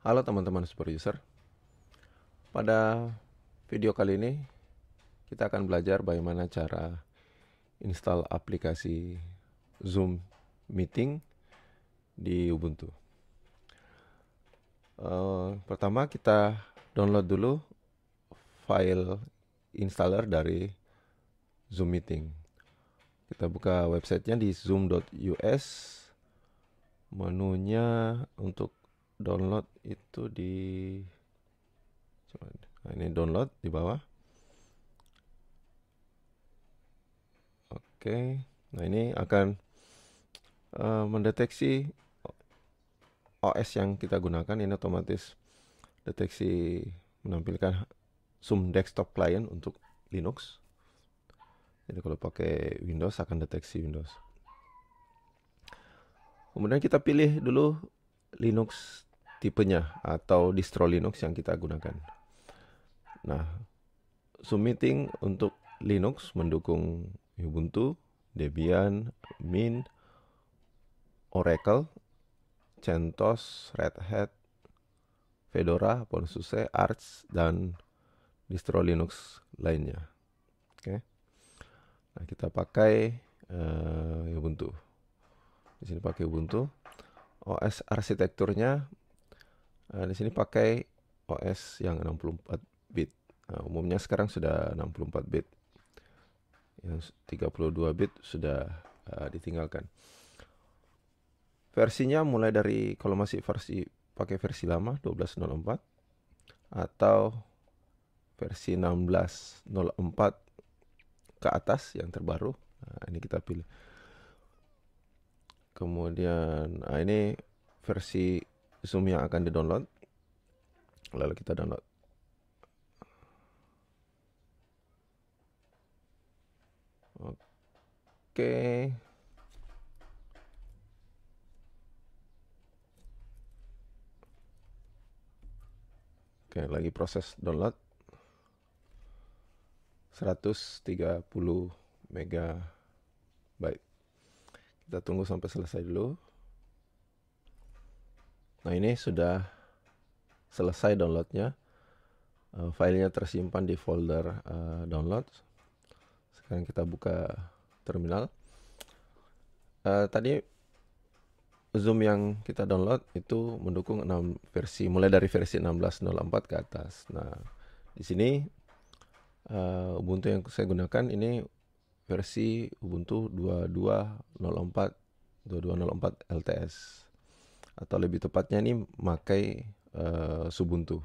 Halo teman-teman super user. Pada video kali ini kita akan belajar bagaimana cara install aplikasi Zoom Meeting di Ubuntu. Uh, pertama kita download dulu file installer dari Zoom Meeting. Kita buka websitenya di zoom.us. Menunya untuk download itu di nah, ini download di bawah oke nah ini akan uh, mendeteksi OS yang kita gunakan ini otomatis deteksi menampilkan Zoom desktop client untuk Linux jadi kalau pakai Windows akan deteksi Windows kemudian kita pilih dulu Linux tipenya atau distro Linux yang kita gunakan. Nah, submitting untuk Linux mendukung Ubuntu, Debian, Mint, Oracle, CentOS, Red Hat, Fedora, PONSUSE, Arch, dan distro Linux lainnya. Oke. Okay. Nah, kita pakai uh, Ubuntu. Di sini pakai Ubuntu. OS arsitekturnya Uh, di sini pakai OS yang 64 bit. Nah, umumnya sekarang sudah 64 bit. Yang 32 bit sudah uh, ditinggalkan. Versinya mulai dari kalau masih versi pakai versi lama 12.04 atau versi 16.04 ke atas yang terbaru. Nah, ini kita pilih. Kemudian nah ini versi Zoom yang akan di download Lalu kita download. Oke. Oke, lagi proses download. 130 MB Kita tunggu sampai selesai dulu. Nah ini sudah selesai downloadnya. Uh, filenya tersimpan di folder uh, download. Sekarang kita buka terminal. Uh, tadi Zoom yang kita download itu mendukung 6 versi, mulai dari versi 16.04 ke atas. Nah di sini uh, Ubuntu yang saya gunakan ini versi Ubuntu 2204 2204 LTS atau lebih tepatnya ini memakai uh, eh, subuntu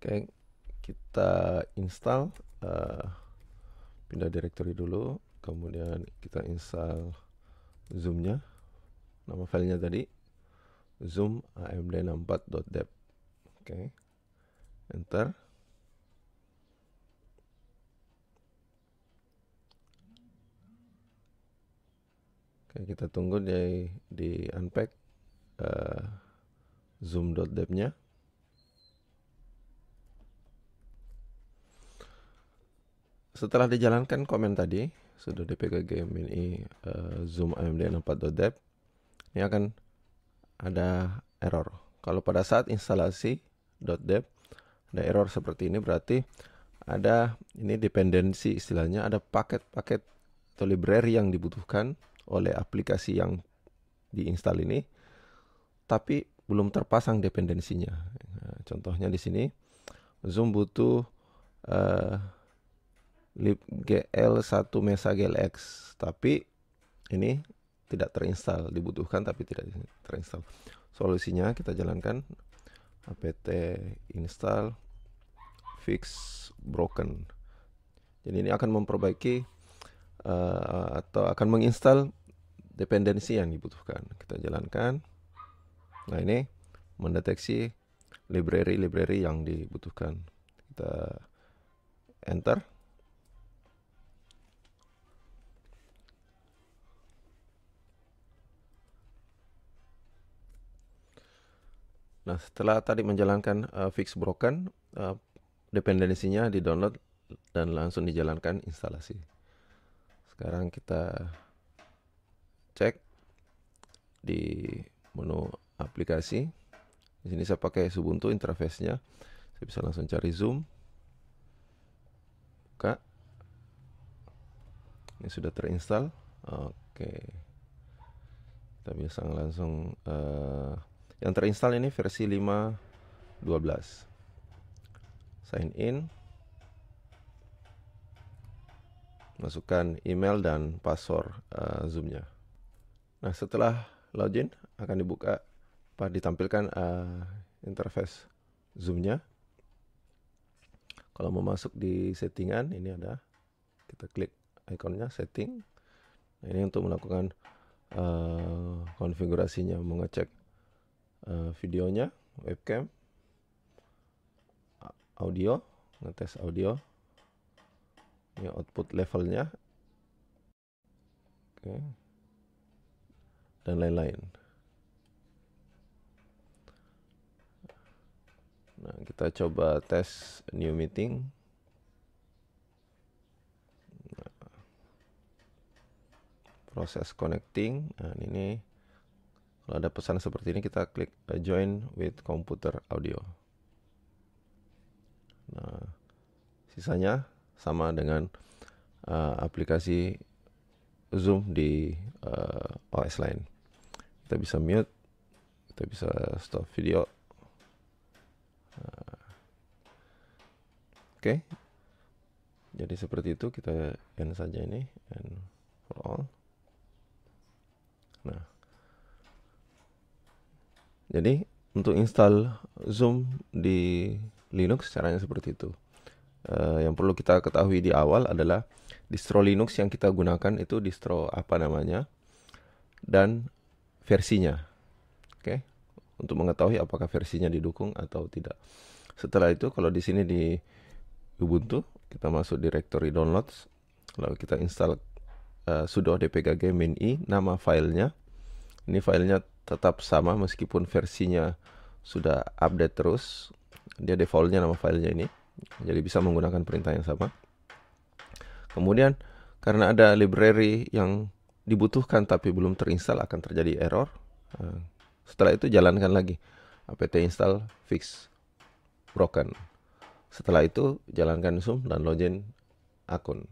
Oke, kita install uh, pindah directory dulu, kemudian kita install zoomnya Nama filenya tadi zoom amd64.deb. Oke. Enter. kita tunggu di di unpack uh, dot nya Setelah dijalankan komen tadi, sudah dpkg mini uh, eh, zoom amd64.depth, ini akan ada error. Kalau pada saat instalasi .depth ada error seperti ini berarti ada ini dependensi istilahnya ada paket-paket atau library yang dibutuhkan oleh aplikasi yang diinstal ini, tapi belum terpasang dependensinya. Nah, contohnya di sini, Zoom butuh uh, eh, libgl1 mesa-glx, tapi ini tidak terinstal. dibutuhkan tapi tidak terinstal. Solusinya kita jalankan apt install fix broken. Jadi ini akan memperbaiki uh, atau akan menginstal dependensi yang dibutuhkan. Kita jalankan. Nah, ini mendeteksi library-library yang dibutuhkan. Kita enter. Nah, setelah tadi menjalankan uh, fix broken, uh, dependensinya di-download dan langsung dijalankan instalasi sekarang kita cek di menu aplikasi di sini saya pakai Ubuntu interface-nya saya bisa langsung cari zoom buka ini sudah terinstall oke kita bisa langsung uh, yang terinstall ini versi 5.12 sign in masukkan email dan password uh, Zoom-nya. Nah, setelah login akan dibuka apa ditampilkan uh, interface Zoom-nya. Kalau mau masuk di settingan ini ada kita klik ikonnya setting. Nah, ini untuk melakukan uh, konfigurasinya, mengecek uh, videonya, webcam, audio, ngetes audio, ini output levelnya oke dan lain-lain nah kita coba tes new meeting nah, proses connecting nah ini kalau ada pesan seperti ini kita klik eh, join with computer audio nah sisanya sama dengan uh, aplikasi Zoom di uh, eh, OS lain. Kita bisa mute, kita bisa stop video. Eh, oke, okay. jadi seperti itu kita end saja ini and for all. Nah, jadi untuk install Zoom di Linux caranya seperti itu. Eh, yang perlu kita ketahui di awal adalah distro Linux yang kita gunakan itu distro apa namanya dan versinya. Oke. Okay? Untuk mengetahui apakah versinya didukung atau tidak. Setelah itu kalau di sini di Ubuntu kita masuk directory downloads lalu kita install uh, sudo dpkg main i nama filenya ini filenya tetap sama meskipun versinya sudah update terus dia defaultnya nama filenya ini jadi bisa menggunakan perintah yang sama. Kemudian karena ada library yang dibutuhkan tapi belum terinstall akan terjadi error. Eh, setelah itu jalankan lagi apt install fix broken. Setelah itu jalankan zoom dan login akun.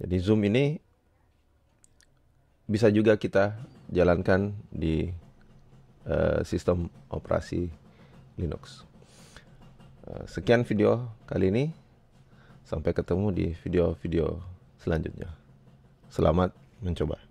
Jadi zoom ini bisa juga kita jalankan di uh, sistem operasi Linux. Eh, sekian video kali ini. Sampai ketemu di video-video selanjutnya. Selamat mencoba.